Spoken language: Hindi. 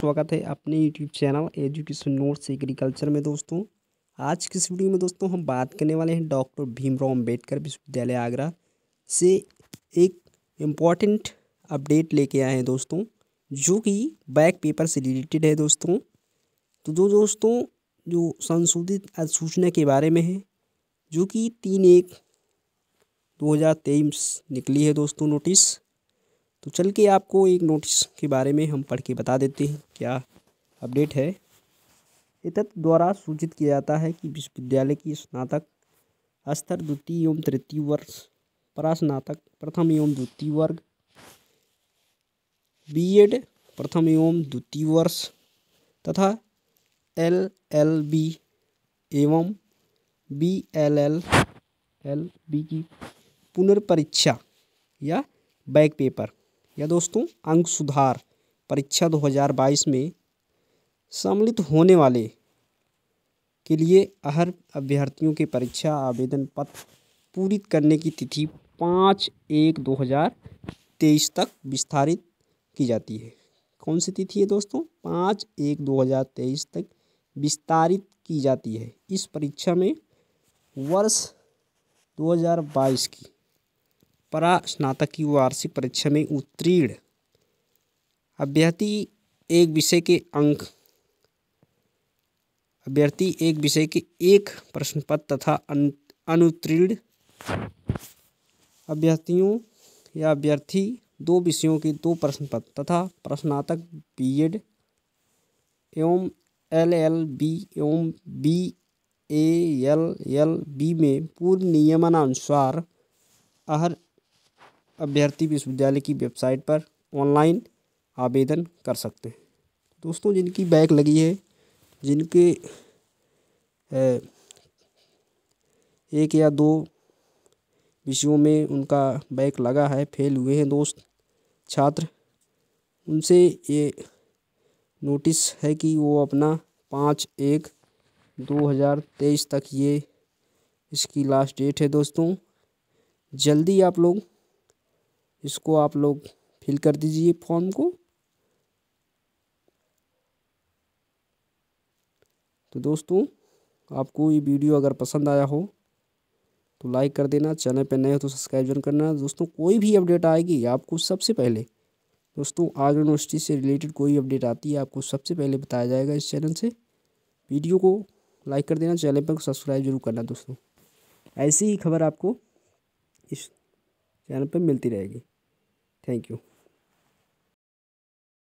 स्वागत है अपने YouTube channel education notes agriculture में दोस्तों आज की इस वीडियो में दोस्तों हम बात करने वाले हैं डॉक्टर भीमराव अम्बेडकर विश्वविद्यालय आगरा से एक इम्पॉर्टेंट अपडेट लेके आए हैं दोस्तों जो कि बैक पेपर से रिलेटेड है दोस्तों तो जो दोस्तों जो संशोधित अधिसूचना के बारे में है जो कि तीन एक दो निकली है दोस्तों नोटिस तो चल के आपको एक नोटिस के बारे में हम पढ़ के बता देते हैं क्या अपडेट है एतत् द्वारा सूचित किया जाता है कि विश्वविद्यालय की स्नातक स्तर द्वितीय एवं तृतीय वर्ष परास्नातक प्रथम एवं द्वितीय वर्ग बीएड प्रथम एवं द्वितीय वर्ष तथा एल एल बी एवं B L L L B की पुनर्परीक्षा या बैक पेपर या दोस्तों अंक सुधार परीक्षा 2022 में सम्मिलित होने वाले के लिए अहर अभ्यर्थियों के परीक्षा आवेदन पत्र पूरी करने की तिथि पाँच एक दो हज़ार तेईस तक विस्तारित की जाती है कौन सी तिथि है दोस्तों पाँच एक दो हज़ार तेईस तक विस्तारित की जाती है इस परीक्षा में वर्ष दो हज़ार बाईस की परा स्नातक की वार्षिक परीक्षा में उत्तीर्ण अभ्यर्थी एक विषय के अंक अभ्यर्थी एक विषय के एक प्रश्न पत्र तथा अनुत्तीर्ण अभ्यर्थियों या अभ्यर्थी दो विषयों के दो प्रश्न पत्र तथा प्रश्नातक बीएड एवं एल एल बी एवं B A L L B में पूर्व नियमानुसार अहर अभ्यर्थी विश्वविद्यालय की वेबसाइट पर ऑनलाइन आवेदन कर सकते हैं दोस्तों जिनकी बैक लगी है जिनके एक या दो विषयों में उनका बैक लगा है फेल हुए हैं दोस्त छात्र उनसे ये नोटिस है कि वो अपना पाँच एक दो हज़ार तेईस तक ये इसकी लास्ट डेट है दोस्तों जल्दी आप लोग इसको आप लोग फिल कर दीजिए फॉर्म को तो दोस्तों आपको ये वीडियो अगर पसंद आया हो तो लाइक कर देना चैनल पर नए हो तो सब्सक्राइब जरूर करना दोस्तों कोई भी अपडेट आएगी आपको सबसे पहले दोस्तों आगरा यूनिवर्सिटी से रिलेटेड कोई अपडेट आती है आपको सबसे पहले बताया जाएगा इस चैनल से वीडियो को लाइक कर देना चैनल पर सब्सक्राइब जरूर करना दोस्तों ऐसी ही खबर आपको इस चैनल पर मिलती रहेगी থ্যাংক ইউ